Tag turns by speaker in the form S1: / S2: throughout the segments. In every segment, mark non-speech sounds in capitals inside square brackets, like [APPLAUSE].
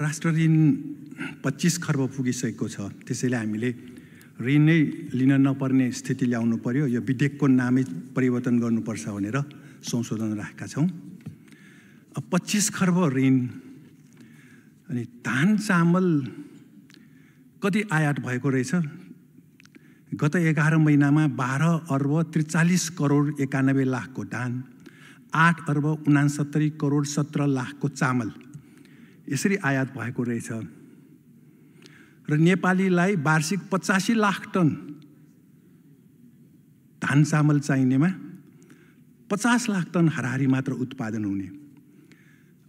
S1: राष्ट्र ऋण पच्चिस खर्ब पुगिसकेको छ त्यसैले हामीले ऋण नै लिन नपर्ने स्थिति ल्याउनु पर्यो यो विधेयकको नामै परिवर्तन गर्नुपर्छ भनेर संशोधन राखेका छौँ पच्चिस खर्ब ऋण अनि धान चामल कति आयात भएको रहेछ गत एघार महिनामा बाह्र अर्ब त्रिचालिस करोड एकानब्बे लाखको धान आठ अर्ब उनासत्तरी करोड सत्र लाखको चामल यसरी आयात भएको रहेछ र नेपालीलाई वार्षिक पचासी लाख टन धान चामल चाहिनेमा पचास लाख टन हरहारी मात्र उत्पादन हुने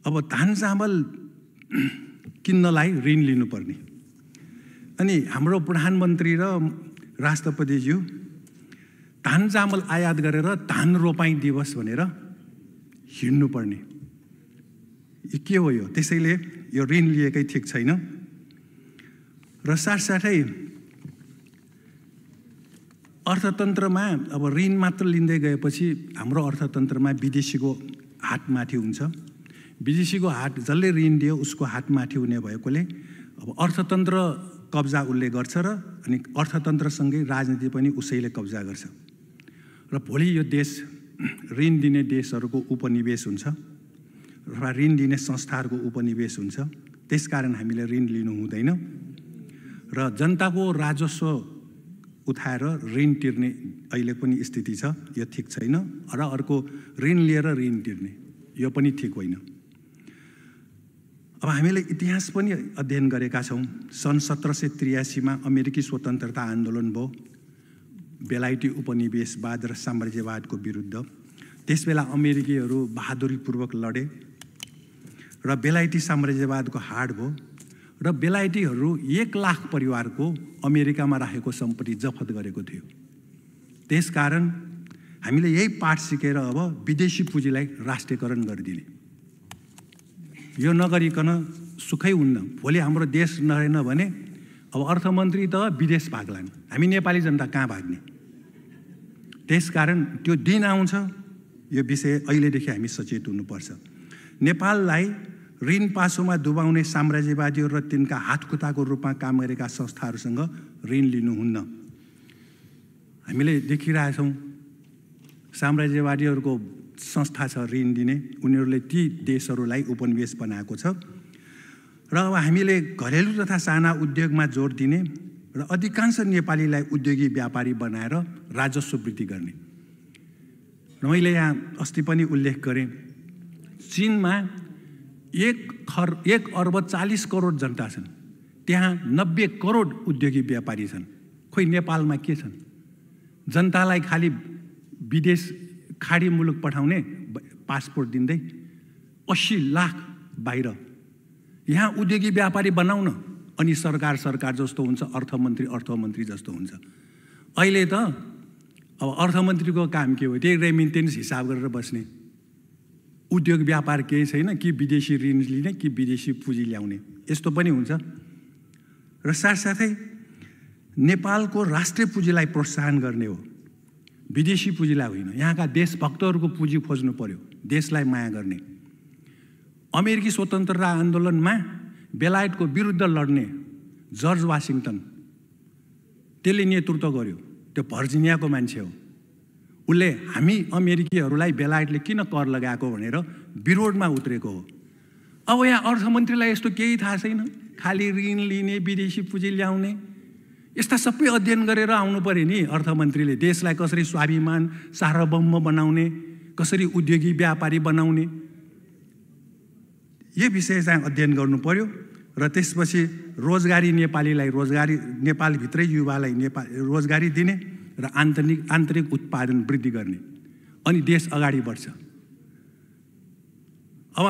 S1: अब धान चामल किन्नलाई ऋण लिनुपर्ने अनि हाम्रो प्रधानमन्त्री र राष्ट्रपतिज्यू धान चामल आयात गरेर धान रोपाइँ दिवस भनेर हिँड्नुपर्ने के हो यो त्यसैले यो ऋण लिएकै ठिक छैन र साथसाथै अर्थतन्त्रमा अब ऋण मात्र लिँदै गएपछि हाम्रो अर्थतन्त्रमा विदेशीको हात माथि हुन्छ विदेशीको हात जसले ऋण दियो उसको हात माथि हुने भएकोले अब अर्थतन्त्र कब्जा उसले गर्छ र अनि अर्थतन्त्रसँगै राजनीति पनि उसैले कब्जा गर्छ र भोलि यो देश ऋण दिने देशहरूको उपनिवेश हुन्छ अथवा ऋण लिने संस्थाहरूको उपनिवेश हुन्छ त्यसकारण हामीले ऋण लिनु हुँदैन र जनताको राजस्व उठाएर ऋण तिर्ने अहिले पनि स्थिति छ यो ठिक छैन र अर्को ऋण लिएर ऋण तिर्ने यो पनि ठिक होइन अब हामीले इतिहास पनि अध्ययन गरेका छौँ सन् सत्र सय त्रियासीमा अमेरिकी स्वतन्त्रता आन्दोलन भयो बेलायती उपनिवेशवाद र साम्राज्यवादको विरुद्ध त्यसबेला अमेरिकीहरू बहादुरीपूर्वक लडे र बेलायती साम्राज्यवादको हाड भयो र बेलायतीहरू एक लाख परिवारको अमेरिकामा राखेको सम्पत्ति जफत गरेको थियो त्यसकारण हामीले यही पाठ सिकेर अब विदेशी पुँजीलाई राष्ट्रियकरण गरिदिने यो नगरिकन सुखै हुन्न भोलि हाम्रो देश नरहेन भने अब अर्थमन्त्री त विदेश भाग्लान् हामी नेपाली जनता कहाँ भाग्ने त्यसकारण त्यो दिन आउँछ यो विषय अहिलेदेखि हामी सचेत हुनुपर्छ नेपाललाई ऋण पासोमा दुबाउने साम्राज्यवादीहरू र तिनका हातखुट्टाको रूपमा काम गरेका संस्थाहरूसँग ऋण लिनुहुन्न हामीले देखिरहेछौँ साम्राज्यवादीहरूको संस्था छ ऋण दिने उनीहरूले ती देशहरूलाई उपनिवेश बनाएको छ र अब हामीले घरेलु तथा साना उद्योगमा जोड दिने र अधिकांश नेपालीलाई उद्योगी व्यापारी बनाएर राजस्व वृद्धि गर्ने र मैले यहाँ अस्ति पनि उल्लेख गरेँ चिनमा एक खर एक अर्ब चालिस करोड जनता छन् त्यहाँ नब्बे करोड उद्योगी व्यापारी छन् खोइ नेपालमा के छन् जनतालाई खालि विदेश खाडी मुलुक पठाउने पासपोर्ट दिँदै अस्सी लाख बाहिर यहाँ उद्योगी व्यापारी बनाउन अनि सरकार सरकार जस्तो हुन्छ अर्थमन्त्री अर्थमन्त्री जस्तो हुन्छ अहिले त अब अर्थमन्त्रीको काम के हो त्यही रेमिन्टेन्स हिसाब गरेर बस्ने उद्योग व्यापार केही छैन कि विदेशी ऋण लिने कि विदेशी पुँजी ल्याउने यस्तो पनि हुन्छ र साथसाथै नेपालको राष्ट्रिय पुँजीलाई प्रोत्साहन गर्ने हो विदेशी पुँजीलाई होइन यहाँका देशभक्तहरूको पुँजी खोज्नु पर्यो देशलाई माया गर्ने अमेरिकी स्वतन्त्रता आन्दोलनमा बेलायतको विरुद्ध लड्ने जर्ज वासिङटन त्यसले नेतृत्व गर्यो त्यो भर्जिनियाको मान्छे हो उसले हामी अमेरिकीहरूलाई बेलायतले किन कर लगाएको भनेर विरोधमा उत्रेको हो अब यहाँ अर्थमन्त्रीलाई यस्तो केही थाहा छैन खालि ऋण लिने विदेशी पुँजी ल्याउने यस्ता सबै अध्ययन गरेर आउनु पऱ्यो नि अर्थमन्त्रीले देशलाई कसरी स्वाभिमान सार्वभौम बनाउने कसरी उद्योगी व्यापारी बनाउने यो विषय चाहिँ अध्ययन गर्नु पर्यो र त्यसपछि रोजगारी नेपालीलाई रोजगारी नेपालभित्रै युवालाई नेपाल रोजगारी दिने र आन्तरिक आन्तरिक उत्पादन वृद्धि गर्ने अनि देश अगाडि बढ्छ अब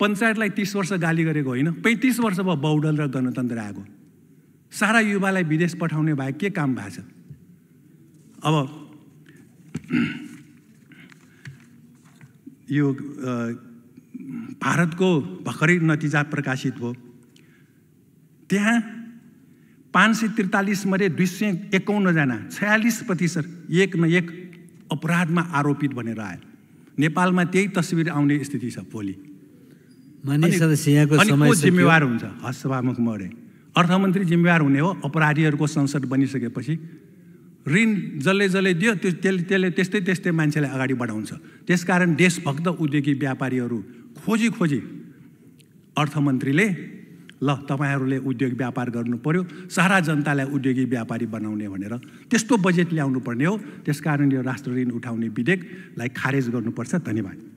S1: पञ्चायतलाई तिस वर्ष गाली गरेको होइन पैँतिस वर्ष भयो बौडल र गणतन्त्र आएको सारा युवालाई विदेश पठाउने बाहेक के काम भएको छ अब [CLEARS THROAT] यो भारतको भर्खरै नतिजा प्रकाशित भयो त्यहाँ पाँच सय त्रितालिसमध्ये दुई सय एकाउन्नजना छयालिस प्रतिशत एक न एक अपराधमा आरोपित बनेर आए नेपालमा त्यही तस्विर आउने स्थिति छ भोलि जिम्मेवार हुन्छ हस्तभामुख मरे अर्थमन्त्री जिम्मेवार हुने हो अपराधीहरूको संसद बनिसकेपछि ऋण जसले जसले दियो त्यो त्यसले त्यसले त्यस्तै त्यस्तै मान्छेलाई अगाडि बढाउँछ त्यसकारण देशभक्त उद्योगी व्यापारीहरू खोजी खोजी अर्थमन्त्रीले ल तपाईँहरूले उद्योग व्यापार गर्नु पऱ्यो सारा जनतालाई उद्योगी व्यापारी बनाउने भनेर त्यस्तो बजेट ल्याउनु पर्ने हो त्यस कारण यो राष्ट्र ऋण उठाउने विधेयकलाई खारेज गर्नुपर्छ धन्यवाद